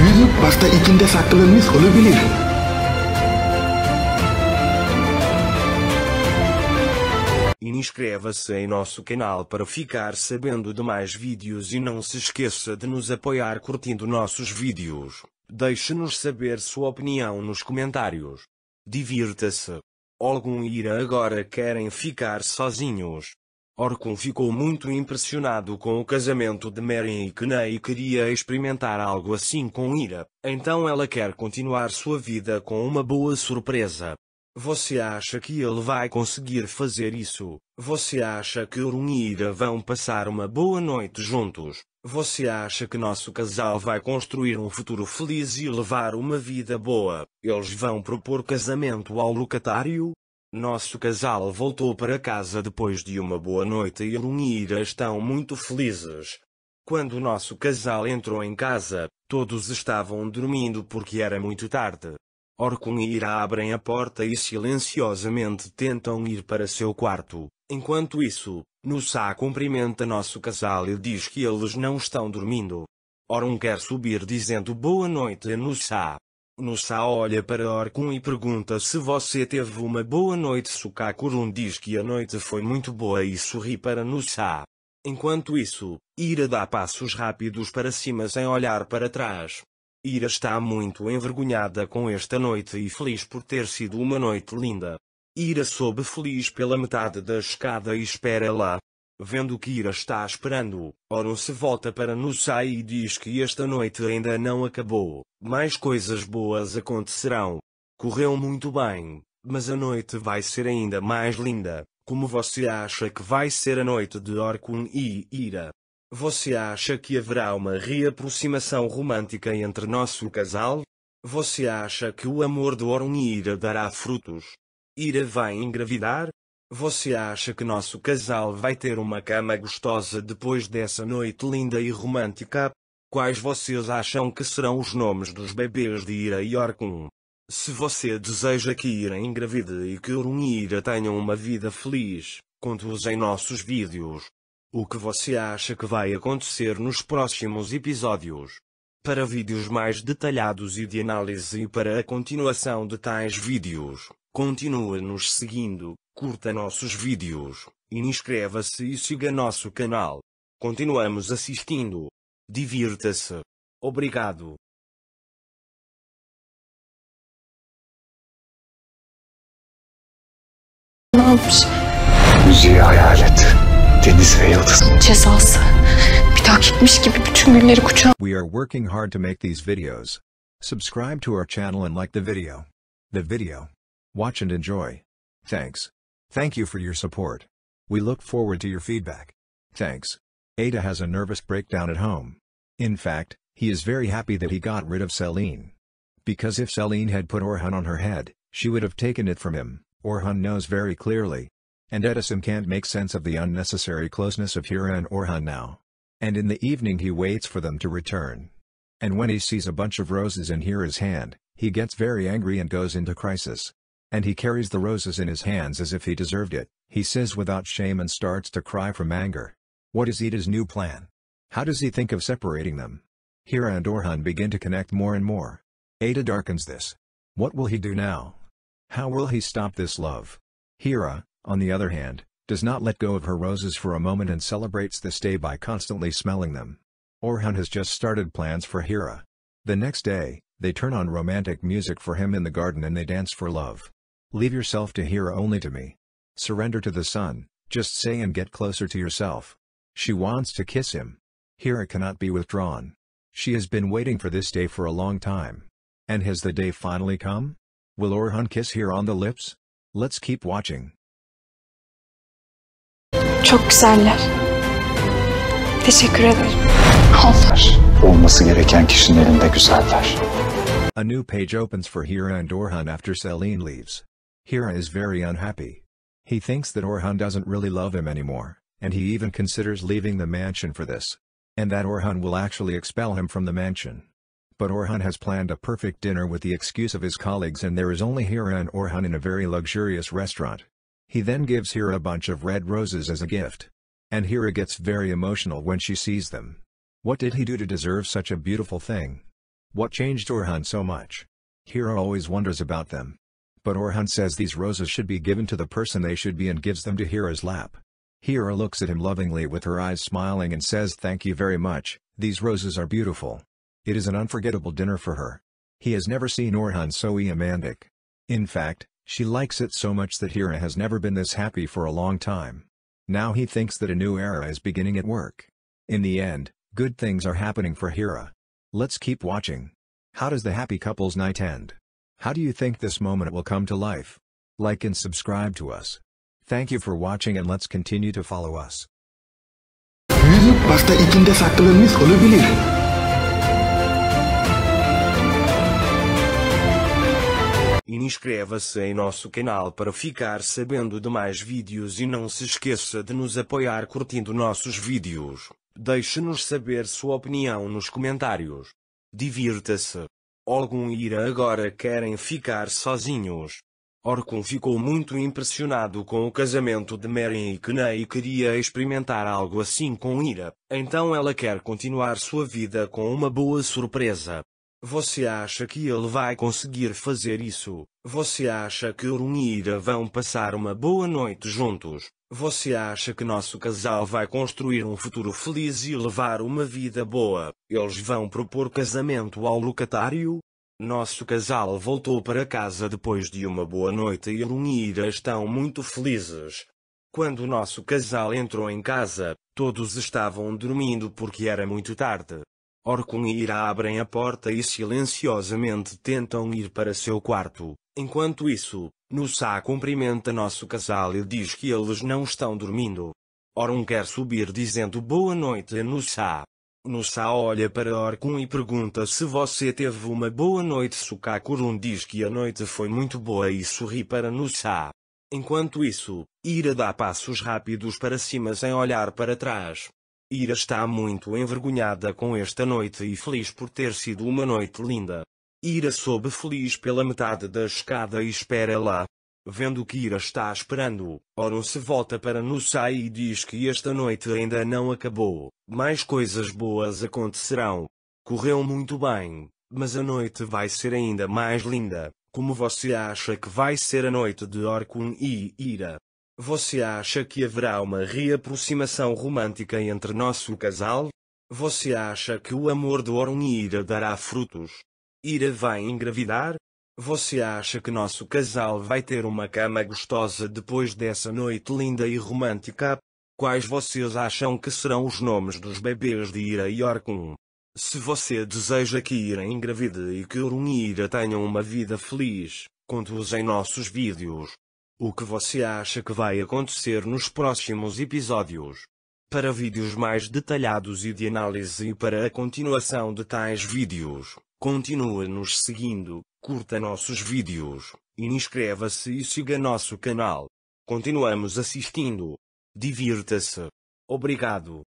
Yüzü içinde saklanmış olabilir. Inscreva-se em nosso canal para ficar sabendo de mais vídeos e não se esqueça de nos apoiar curtindo nossos vídeos. Deixe-nos saber sua opinião nos comentários. Divirta-se! Algum irá agora querem ficar sozinhos. Orkun ficou muito impressionado com o casamento de Meryn e Kenei e queria experimentar algo assim com Ira, então ela quer continuar sua vida com uma boa surpresa. Você acha que ele vai conseguir fazer isso? Você acha que Orun e Ira vão passar uma boa noite juntos? Você acha que nosso casal vai construir um futuro feliz e levar uma vida boa? Eles vão propor casamento ao locatário? Nosso casal voltou para casa depois de uma boa noite e Lunira estão muito felizes. Quando nosso casal entrou em casa, todos estavam dormindo porque era muito tarde. Orcun e Ira abrem a porta e silenciosamente tentam ir para seu quarto. Enquanto isso, Nussá cumprimenta nosso casal e diz que eles não estão dormindo. Orun quer subir dizendo boa noite a Nussá, Nussa olha para Orkun e pergunta se você teve uma boa noite. Sukakurun diz que a noite foi muito boa e sorri para Nussa. Enquanto isso, Ira dá passos rápidos para cima sem olhar para trás. Ira está muito envergonhada com esta noite e feliz por ter sido uma noite linda. Ira sobe feliz pela metade da escada e espera lá, vendo que Ira está esperando, Oron se volta para Nusai e diz que esta noite ainda não acabou, mais coisas boas acontecerão. Correu muito bem, mas a noite vai ser ainda mais linda, como você acha que vai ser a noite de Orkun e Ira? Você acha que haverá uma reaproximação romântica entre nosso casal? Você acha que o amor de Orun e Ira dará frutos? Ira vai engravidar? Você acha que nosso casal vai ter uma cama gostosa depois dessa noite linda e romântica? Quais vocês acham que serão os nomes dos bebês de Ira e Orkun? Se você deseja que Ira engravide e que Orun e Ira tenham uma vida feliz, conte-os em nossos vídeos. O que você acha que vai acontecer nos próximos episódios? Para vídeos mais detalhados e de análise e para a continuação de tais vídeos, continue nos seguindo curta nossos vídeos, inscreva-se e siga nosso canal. Continuamos assistindo. Divirta-se. Obrigado. Lopes. Müziği hayal et. Deniz ve yıldız. É Cezası. Bir daha gitmiş gibi bütün We are working hard to make these videos. Subscribe to our channel and like the video. The video. Watch and enjoy. Thanks. Thank you for your support. We look forward to your feedback. Thanks. Ada has a nervous breakdown at home. In fact, he is very happy that he got rid of Celine. Because if Celine had put Orhan on her head, she would have taken it from him, Orhan knows very clearly. And Edison can't make sense of the unnecessary closeness of Hira and Orhan now. And in the evening he waits for them to return. And when he sees a bunch of roses in Hira's hand, he gets very angry and goes into crisis. And he carries the roses in his hands as if he deserved it, he says without shame and starts to cry from anger. What is Ida's new plan? How does he think of separating them? Hira and Orhan begin to connect more and more. Ada darkens this. What will he do now? How will he stop this love? Hira, on the other hand, does not let go of her roses for a moment and celebrates this day by constantly smelling them. Orhan has just started plans for Hira. The next day, they turn on romantic music for him in the garden and they dance for love. Leave yourself to hear only to me. Surrender to the sun, just say and get closer to yourself. She wants to kiss him. Hira cannot be withdrawn. She has been waiting for this day for a long time. And has the day finally come? Will Orhan kiss here on the lips? Let's keep watching. Çok güzeller. Teşekkür ederim. Onlar olması gereken kişinin elinde güzeller. A new page opens for Hira and Orhan after Celine leaves. Hira is very unhappy. He thinks that Orhan doesn't really love him anymore, and he even considers leaving the mansion for this. And that Orhan will actually expel him from the mansion. But Orhan has planned a perfect dinner with the excuse of his colleagues and there is only Hira and Orhan in a very luxurious restaurant. He then gives Hira a bunch of red roses as a gift. And Hira gets very emotional when she sees them. What did he do to deserve such a beautiful thing? What changed Orhan so much? Hira always wonders about them but Orhan says these roses should be given to the person they should be and gives them to Hira's lap. Hira looks at him lovingly with her eyes smiling and says thank you very much, these roses are beautiful. It is an unforgettable dinner for her. He has never seen Orhan so eamandic. In fact, she likes it so much that Hira has never been this happy for a long time. Now he thinks that a new era is beginning at work. In the end, good things are happening for Hira. Let's keep watching. How does the happy couple's night end? How do you think this moment will come to life? Like and subscribe to us. Thank you for watching and let's continue to follow us. Inscreva-se em nosso canal para ficar sabendo de mais vídeos e não se esqueça de nos apoiar curtindo nossos vídeos. Deixe-nos saber sua opinião nos comentários. Divirta-se! Ira agora querem ficar sozinhos. Orkun ficou muito impressionado com o casamento de Meryn e Knei e queria experimentar algo assim com Ira, então ela quer continuar sua vida com uma boa surpresa. Você acha que ele vai conseguir fazer isso? Você acha que Orun e Ira vão passar uma boa noite juntos? Você acha que nosso casal vai construir um futuro feliz e levar uma vida boa? Eles vão propor casamento ao locatário? Nosso casal voltou para casa depois de uma boa noite e Lunira estão muito felizes. Quando nosso casal entrou em casa, todos estavam dormindo porque era muito tarde. Orkun e Ira abrem a porta e silenciosamente tentam ir para seu quarto. Enquanto isso, Nussá cumprimenta nosso casal e diz que eles não estão dormindo. Orun quer subir dizendo boa noite a Nussá. Nussá olha para Orkun e pergunta se você teve uma boa noite. Sukakurun diz que a noite foi muito boa e sorri para Nussá. Enquanto isso, Ira dá passos rápidos para cima sem olhar para trás. Ira está muito envergonhada com esta noite e feliz por ter sido uma noite linda. Ira sobe feliz pela metade da escada e espera lá. Vendo que Ira está esperando, Oron se volta para Nusai e diz que esta noite ainda não acabou, mais coisas boas acontecerão. Correu muito bem, mas a noite vai ser ainda mais linda. Como você acha que vai ser a noite de Orkun e Ira? Você acha que haverá uma reaproximação romântica entre nosso casal? Você acha que o amor de Oron dará frutos? Ira vai engravidar? Você acha que nosso casal vai ter uma cama gostosa depois dessa noite linda e romântica? Quais vocês acham que serão os nomes dos bebês de Ira e Orkun? Se você deseja que Ira engravide e que Orun e Ira tenham uma vida feliz, conte-os em nossos vídeos. O que você acha que vai acontecer nos próximos episódios? Para vídeos mais detalhados e de análise e para a continuação de tais vídeos, continue nos seguindo, curta nossos vídeos, e inscreva-se e siga nosso canal. Continuamos assistindo. Divirta-se. Obrigado.